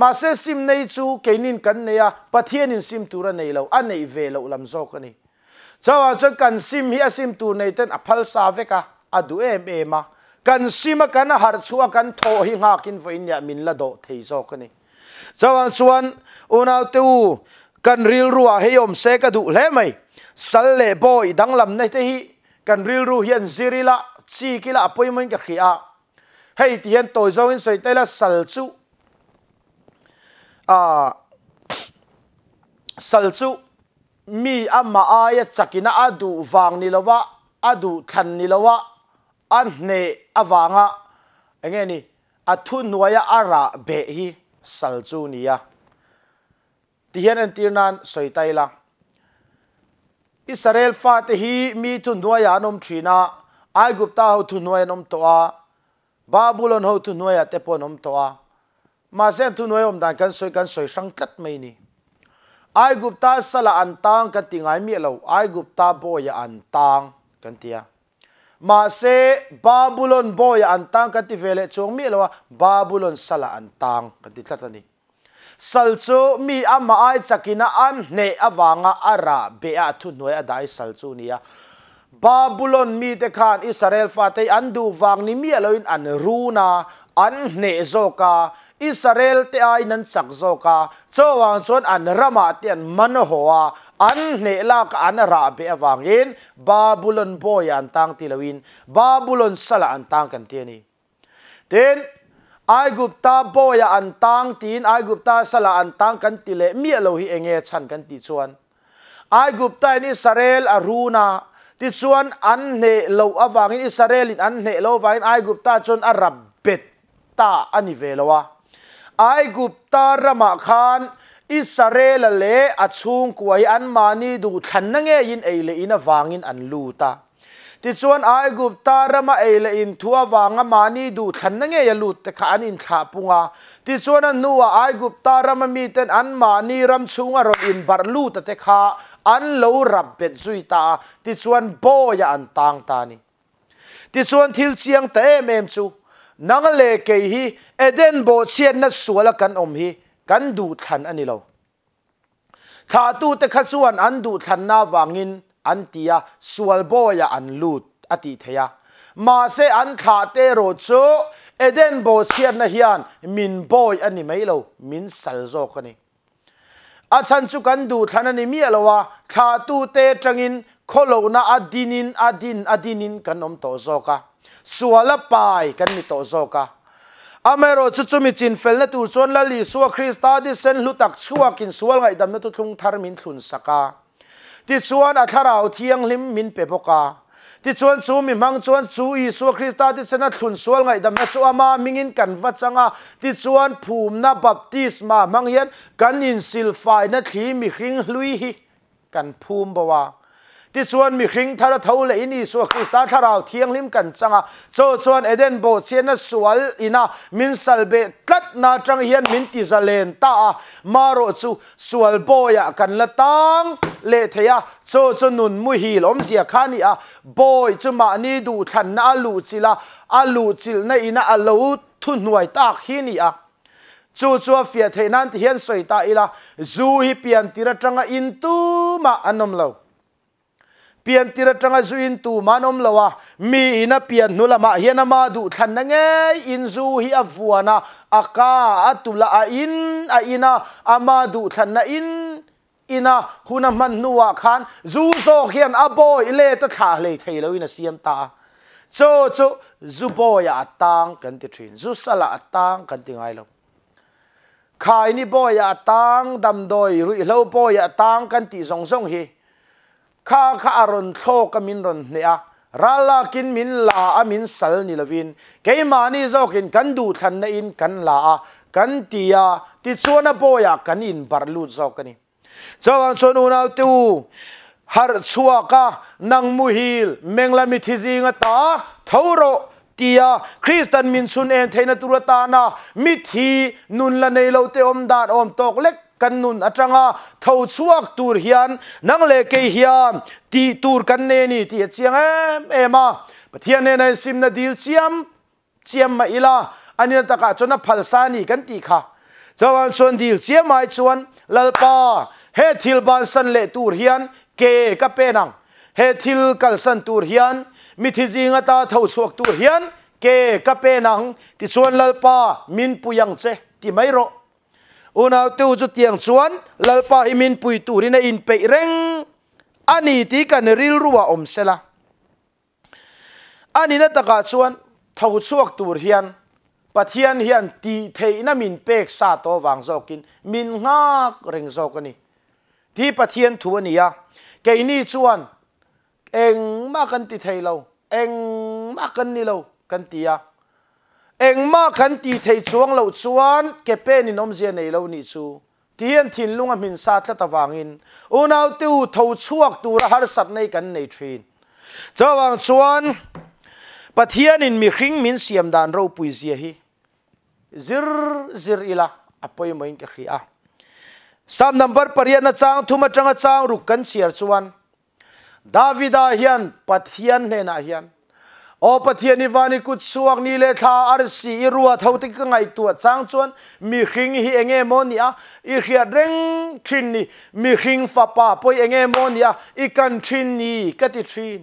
mà sẽ sim nay chú cái nín cắn này à, bắt thiên nín sim tu ra này lâu, anh này về lâu làm zok này cho cho uh, kan sim hi sim tu này tên aphal sa veka adu em ema kan sima kan har chua kan tho hi nga kin voin ya min la do thei zo ka ni chawan uh, suan unaw te u kan ril ruwa he yom se ka du le mai sal le boy đang làm nei te hi kan ril ru hian zirila chi kila appointment ka khia hei ti hian toy zo in soi te la sal chu à sal chu มีอามาอายจักินาอดูฟางนี่ละวะอดูทันนี่ละวะอันเนอฟางอ่ะเองนี่อัทุนวยอาระเบฮีสัลจูนีะที่เห็นอันตีนันสวยใจละอิสราเอลฟาตฮีมีทุนวยานมทรีนาไอกุปตาหฮาทุนวยนมตัวบาบูลอนหฮาทุนวยเตปนมตัวมาเส้นทุนวยอมดันกันสวยกันสวยสังกัดไม่นี่ ai gupta sala an tang kan ti ngai mi lo ai gupta boya an tang kan tia ma se babylon boya an tang kan ti vele chong mi lo babylon sala an tang kan ti tlatani sal chu mi ama ai chakina an ne awanga ara be a thu noi adai sal chu Babylon mi de kan Israel fate andu wang ni mi loin an runa an ne zoka Israel te a inan sak zoka cho wang chon an rama tian man hoa an ne lak an ra be wang yin Babylon boyan tang ti loin Babylon sala an tang kan tieni ten ai gupta boya an tang tin ai gupta sala an tang kan ti le mi lo hi enge chan kan ti chuan ai gupta ni sarel aruna ทิ่ส่วนอันเหนโลวางินอิสราเอลอันเหนโลวางินไอ้กุปตาจนอารับเบตตาอันนี้เวลวะไอ้กุปตารมาคานอิสราเอลเลอัชุงกวยอันมานีดูทันนงเงยินเอเลอินวางินอันลูตาทิ่ส่วนไอ้กุปตารมาเอเลอินทัววางอันมานีดูทันนงเงยลูตะขานินทาปุงาที่ส่วนนั่นวไอ้กุปตารมามีแต่อันมานีรำชุงอรอินบารลูตะเตขาอันโลรับเป็นสุยตาที่ชวนโบยอันต่างตานี่ที่ชวนทิลเชียงเตะเมมซูนังเลเกฮีเอเดนโบเชียนนัสสวลกันอมฮีกันดูทันอันนี้เราถ้าตูแตะขส่วนอันดูทันนาวางินอันตียสวลโบยอันลูดอติเทียมาเสอันขาเตโรชูเอเดนโบเชียนนะฮิอันมินโบยอันนี้ไม่เรามินสัลโซกันนี่อาจาชย์จุกันดูท่านนี้มีอะไรวะถ้าตูเตจงินขลอนาอดินินอดินอดินินกันอมโตโซกะสัวลปายกันมีโตโซกะอเมรอจุจุมิจินเฟลนตูชวนละลีสัวคริสตาดิเซนลุตักชัวกินสววไงดำนตุทุงทารมินทุนสกาที่ส่วนอัคราอเทียงลิมมินเปปกาที่ชวนซูมีมังชวนซูอีสัวคริสต์ที่ชนะทุนสวนไงดมเมชัวมามิงินกันวัดสังอาที่ชวนภูมินับบัพติสมามังเียนกันอินสิลไฟนัทีมีคริงลุยกันภูมิบวาที่ชวนมีคริงทารทาวเลยนี่สวกคริสต์ทาราวเทียงลิมกันสังอ่ะโ่วนวนเอเดนโบเซียนสวลอินามินสัลเบตัดนาจังเฮียนมินติซาเลนตามาโรสุสวลโบยะกันละตังเลเทียโซชนุนมุฮีลอมเสียขานีอ่ะโบยจุมานีดูทันอาลูจิลาอาลูจิลในอินาอาลูทุนหน่วยตากฮีนีอ่ะจู่จู่เฟียเทนันที่เห็นสวยตาอีละจูฮิเปียนติระจังอินตูมาอันนมเลา pian tira tanga zu in tu manom lawa mi ina pian nula ma hiana ma du than na nge in zu hi avuana aka atula a in a ina ama du than na in ina huna man nuwa khan zu zo hian aboi le ta tha le thailo ina siam ta cho cho zu boya atang kan ti thin zu sala atang kan ti ngai lo ขายนี่บ่อยาตังดำโดยรุ่ยเล่าบ่อยาตังกันตีสองสองเฮข้าข้าอรุนโชกมินรุนเนียรัลลากินมินลาอามินสัลนิลวินเกมานี่จะกินกันดูทันนอินกันลากันตียาติดส่วนปอยากันอินบารลูดจะกันนี่จาวันส่วนอุณาตูฮาร์ชัวกานังมุฮิลเมงลามิทิซิงตาทาวโรตียาคริสตันมินซุนเอนเทนตุรตานามิทีนุนละในเลวเตอมดานอมตกเล็ก kan nun atanga tho chuak tur hian nang le ke hian ti tur kan ne ni ti e chiang em em a pathian ne nai sim na dil chiam chiam ma ila ani ta ka chona phal sa ni kan ti kha chawan chon dil chiam mai chuan lalpa he thil ban san le tur hian ke ka he thil kal san tur hian mi thi zing ata tho ke ka ti chuan lalpa min puyang che ti mai อุณหภูจุดเยียงส่วนลลปาหิมินปุยตูรินอินเปเร่งอันนี้ที่กันริลรัวอมเซละอันนี้นะตะกาส่วนทาชวกตูเฮียนปะเทียนเฮียนตีเทยนะมินเปกซาโตวางโจกินมินงากเร่งโจกันนี่ที่ปะเทียนทัวนีอะเกี่ยนี่ส่วนเอ็งมากันตีเทยเรา เอ็งมากันนี่เรากันตียาเองมาขันตีไทยชวงเ่าชวนเก็บเป็นนิ่อมเสียในเรานี่ชูทียนทินลุงอมินสาทละตะวางินอุณาติวทูช่วกตัวรหัสสัตว์ในกันในทรีนเจ้าวางชวนปะเทียนินมีคริงมินเสียมดานเราปุยเสียฮีซิรซิรอีละอภัยมินก็ขี้อะสามนัมเบอร์ปริยนจางทุมาจังจังรุกันเสียชวนดาวิดาเฮียนปะเทียนเนนาเฮียนโอปเทียนิวานิกุสวงนี่เลทาอาร์ซีรัวเท่าที่ก็ไงตัวจางชวนมีขิงฮีเองเอมอนี่อ่ะอีเขียดเร่งชินนี่มีขิงฟ้าป่าปวยเองเอมอนี่อ่ะอีกันชินนี่กติชิน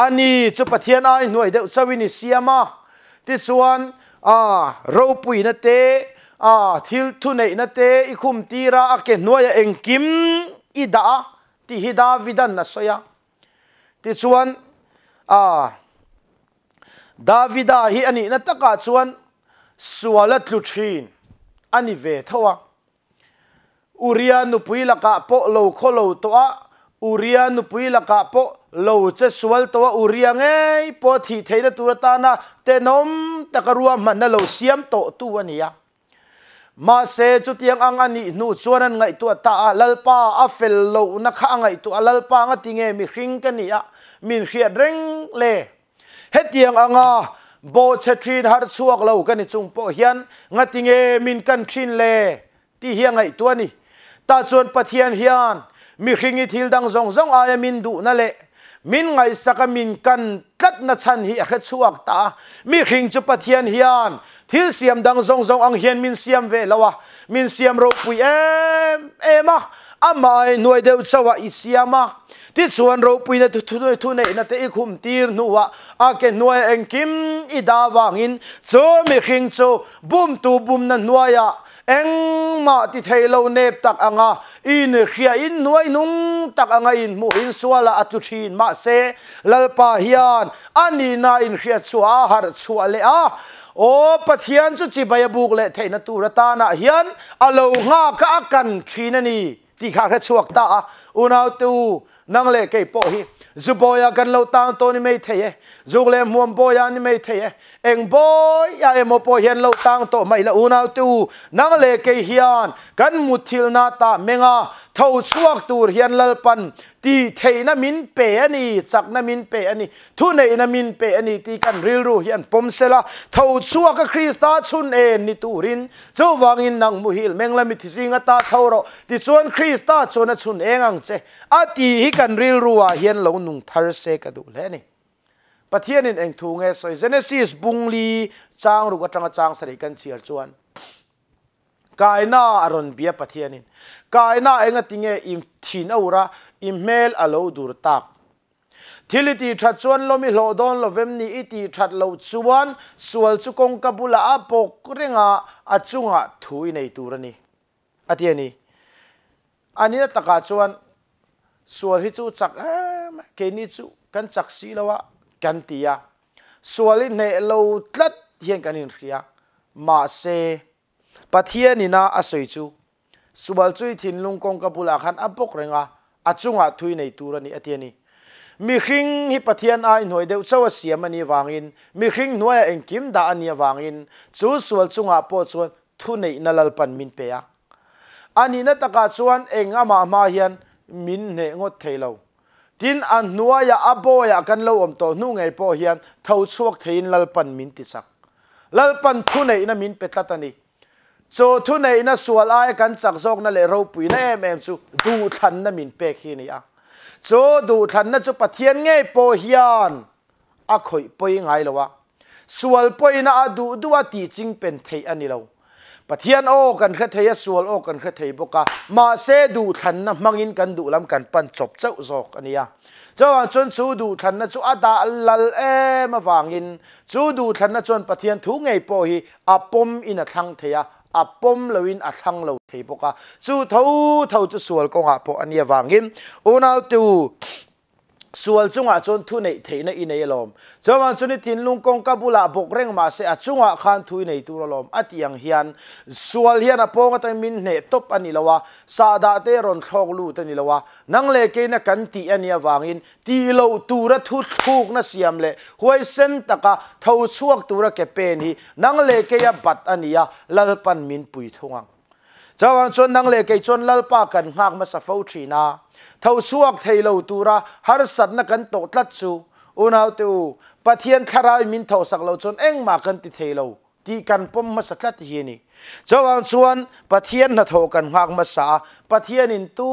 อันนี้จะปเทียนไอหน่วยเดสวินิเซียมาที่ชวนอ่าเราปุยนตเตอ่าทิลทุนเนนตเตอีคุมตีราอักเกนหน่วยเองกิมอีดาที่ฮิดาวิดันนัสอยที่ชวนอ่า davida hi ani na taka chuan suala tlu thin ani ve thowa uria nu pui laka po lo kholo to a uria nu pui laka po lo che sual to a uria nge po thi theina turata na te nom takarua man lo siam to tu ania ma se chu tiang ang ani nu chuan an ngai tu ta a lalpa a fel lo na kha ngai tu a lalpa nga mi hring ka ni a min khia reng le hetiang anga bo che thin har chuak lo kan ni chung po hian ngating e min kan thin lệ ti hiền ai tua ani ta chuan hiền hiền mi khringi thil dang zong zong a min du nè le min ngai saka min kan tlat na chan hi kha chuak ta mi khring chu hiền hian thil siam dang zong zong ang hian min siam ve lawa min siam ro pui em ema amai noi deuh chawa i siama Ti suwan rau pui na tu tu tu tu na ina te ikum tir nuwa Ake nuwa ya eng kim i daa wang in Tso me khing tso bum tu bum na nuwa ya Eng maa ti thai lau nep tak a nga I nia khia in nuwa inung tak a in muhin suwa la atu chi in maa se Lalpa hiyan Ani naa in khia tsuwa a hara le a O pat hiyan tsu chi bayabuuk le thai na tu ratana hiyan A lau nga kaa kan chi nani Ti kaa kaa tsuwak taa Unaaw tu นั่งเล่เก็บโอฮีจูบอยากันเราตั้งตัวนี่ไม่เทียจูเล่มวมบอยนี่ไม่เทียเองบอยอยาเอ็มโปเห็นเราตั้งตัวไม่ละอุณาตูนั่งเล่เกี่ยนกันมุทิลนาตาเมงาเท่าสวกตูเห็นลลปันตีเทนมินเปอันนี้สักนมินเปอันนี้ทุนในนมินเปอันนี้ตีกันริรูเฮียนปมเสละเทูาชัวกับคริสตาชุนเอ็นนิตูรินจู่วางอินนังมุฮิลเมงลามิทิสิงตาเท่าราติชวนคริสตาชุนชุนเอ็งังเจอาตีกันริรูเฮียนเหลานุ่งทาร์เซกัดูแลนี่ประเทศนี้เองทูงเอสอยเจเนซิสบุงลีจางรูกจังจางสริกันเชียร์จวน kāi nā āro nbiya pati ya nīn kāi nā ā nga tī ngē īm tī nā u rā īm mēl ā law dhū rā tāk thī lī tī thāt chuan lō mih lō dhōn lō vem nī ī bula ā pō kū rī ngā ā chū ngā thū i nā i tū hi chū chak ā mā kē nī chak sī lawa kañ tī ya suwal hi nē law tlāt hi ngā nī pathianina a soi chu subal chui thin lungkong kapula khan apok renga achunga thui nei turani atiani mi khring hi pathian a in hoideu chawa siam ani wangin mi khring noya engkim da ani wangin chu sual chunga po chuan thu nei nalal pan min pe ya ani na taka chuan eng ama ma hian min ne ngot theilo tin an nuaya aboya kan lo om to nu ngai po hian tho chuak thein lalpan min ti sak lalpan pan thu nei na min pe tlatani โูทุนในนั้นส่วนไอ้กันสักซอกนั่นเลยเราปุ๋ยแน่แม่สูดูทันนั่นมินเป็กเฮนี่อ่ะโูดูทันนั่นจูปะเทียนไงปอเฮีนอ่ะคอยปอยไงล่ะวะส่วนปอยน่ะดูดูว่าตีจริงเป็นเทียนนี่เราปะเทียนโอ้กันแค่เทียส่วนโอ้กันแค่เทียบก้ามาเสดูทันนั่นมังอินกันดูลำกันปั่นจบเจ้าซอกันนี่อ่ะจ้าจนสู้ดูทันนั่นสูอาตตาลลเอมาฟังอินสู้ดูทันนั่นจนปะเทียนทุ่งไงปอยอะปมอินะทั้งเทีย a pom loin a thang lo thei boka chu tho tho chu sual ko nga po ania wangin unaw tu ส่วนจังวัะจนทุนในเทนอินในลมจอวันจนทินลุงกงกับบุลาบกเร่งมาเสียจังวัะขันทุนในตัวลมอัตยังเฮียนส่วนเฮียนพงกังมินเนตุอันนี้ละวะซาดาเตรอนทองลูตันนี้ละวะนังเล็กินกันตีอันนี้วางอิน ตีโลตัวระทุทุกนนเสียมเลยหวยเส้นตะกะเท้าช่วงตัวระเก็บเป็นฮีนังเล็กิยบัดอันนี้ลัลปันมินปุยทวงเจ้าวังชนนังเล็กชนลลปากันหากมาสะฟ้าทีนาเท่าสวกเทโลตูระฮาร์สัตนักันตตัดสูอุณาตูปะเทียนคารามินเท่าสักเลาชนเอ็งมากันติเทโลตีกันปมมาสักลัดเฮนี่เจ้าวังชวนปะเทียนนัทโหกันหากมาสาปะเทียนอินตู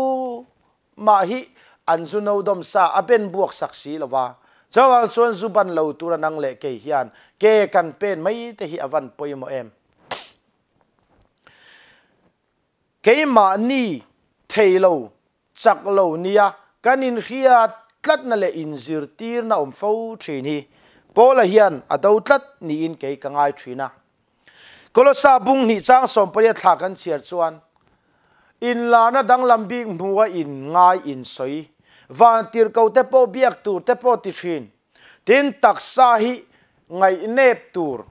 มาฮิอันซุนเอาดมซาอเป็นบวกศักดิ์ศรีละวะเจ้าวังชวนสุบันเลาตูระนังเล็กเฮียนเกกันเป็นไม่แต่ฮิอวันปอยมเอม cái mà ni thầy lâu chắc lâu nia cái in khía tlat na lệ in zir tir na om phau thrin hi po la hiền a đâu tlat ni in cái ai kangai lo sa bung ni chang som pare thla kan chiar chuan in là na dang làm bi mua in ngay in soi và tir ko te po biak tur te po ti thrin tin taksa hi ngay nep tur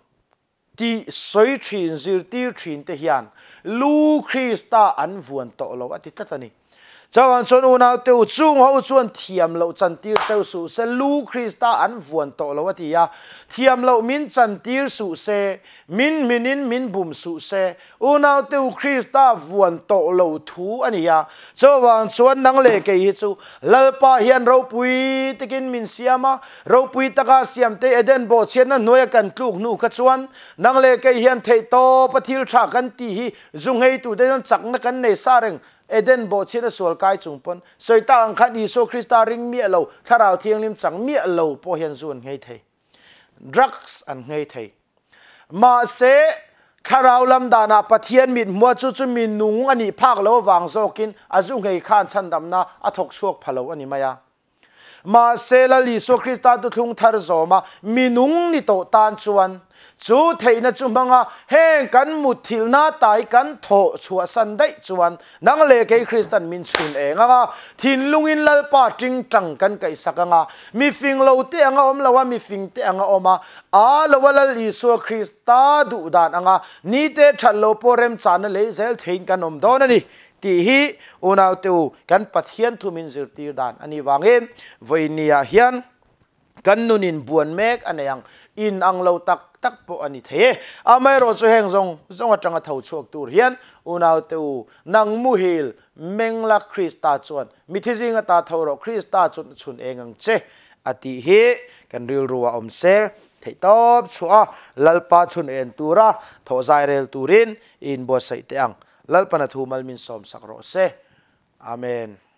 ti soi thin zir tir thin te hian lu khrista an vuan to lo ati tatani เจ้าวันชวนอุณาเตวจุงเขาชวนเทียมเราจันทีร์เจ้าสุเซลูคริสตาอันฝวนโตเราทียาเทียมเรามินจันทีร์สุเซมินมินินมินบุมสุเซอุณาเตวคริสตาฟวนโตเราทูอันนี้ยาเจ้าวันชวนนังเลกยิจูลลปาเฮียนเราปุยตะกินมินเสียมาเราปุยตะกาเสียมเตเอเดนโบเชนนั้นน่วยกันลูกนูกชวนนังเลกเฮียนเทโตปฏิรชากันตีฮีจุงเฮตูเดนจ่นักนักกันในซาเร็ง eden bo china sual kai chung pon soita ang khat iso krista ring mi lo tharau thiang lim chang mi lo po hian zun ngei thei drugs an ngei thei ma se tharau lam dana pathian mit mua chu chu min nung ani phak lo wang zokin azu ngei khan chan dam na athok chuak phalo ani maya ma se la li so krista tu thung thar zoma minung ni to tan chuan จูเทนจ่มังอะเฮงกันมุดทิลนาตายกันโถชัวสันได้จวนนังเลเกคริสตันมินชุนเองอ่ะทินลุงอินลลปาจิงจังกันไกสักงะมีฟิงเลวเตียงอมลาวมีฟิงเตียงอมมาอาลาวลลิสัวคริสตาดูดานอ่ะนี่เตชัลโลโปเรมซานเลยเซลเทนกันอมโดนนี่ที่ฮีอุณาตูกันปัทเฮียนทุมินสิรตีดานอันนี้วางเองวินียเฮียนกันนุนินบวนเมกอันยัง in ang lâu tak tak po anh the a mai ro chu heng zong zong atanga thau chuak tu hian unau te u nang mu hil mengla krista chuan mithijinga ta thoro krista chun chun engang che ati hi kan ril ruwa om se thei top chua lalpa chun en tura tho zairel turin in bo sai te ang lalpa na thu malmin som sakro se amen